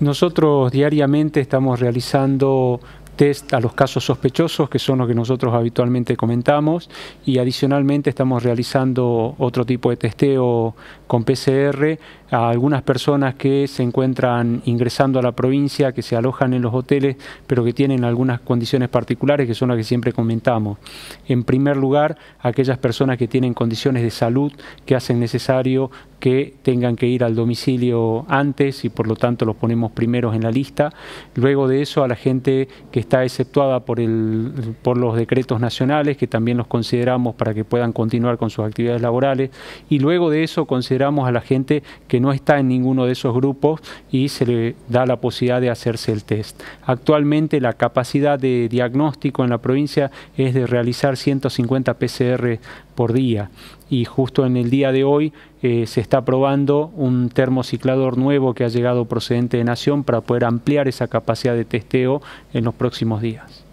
Nosotros diariamente estamos realizando test a los casos sospechosos, que son los que nosotros habitualmente comentamos, y adicionalmente estamos realizando otro tipo de testeo con PCR a algunas personas que se encuentran ingresando a la provincia, que se alojan en los hoteles, pero que tienen algunas condiciones particulares, que son las que siempre comentamos. En primer lugar, aquellas personas que tienen condiciones de salud que hacen necesario que tengan que ir al domicilio antes y por lo tanto los ponemos primeros en la lista. Luego de eso a la gente que está exceptuada por, por los decretos nacionales, que también los consideramos para que puedan continuar con sus actividades laborales. Y luego de eso consideramos a la gente que no está en ninguno de esos grupos y se le da la posibilidad de hacerse el test. Actualmente la capacidad de diagnóstico en la provincia es de realizar 150 PCR por día y justo en el día de hoy eh, se está probando un termociclador nuevo que ha llegado procedente de Nación para poder ampliar esa capacidad de testeo en los próximos días.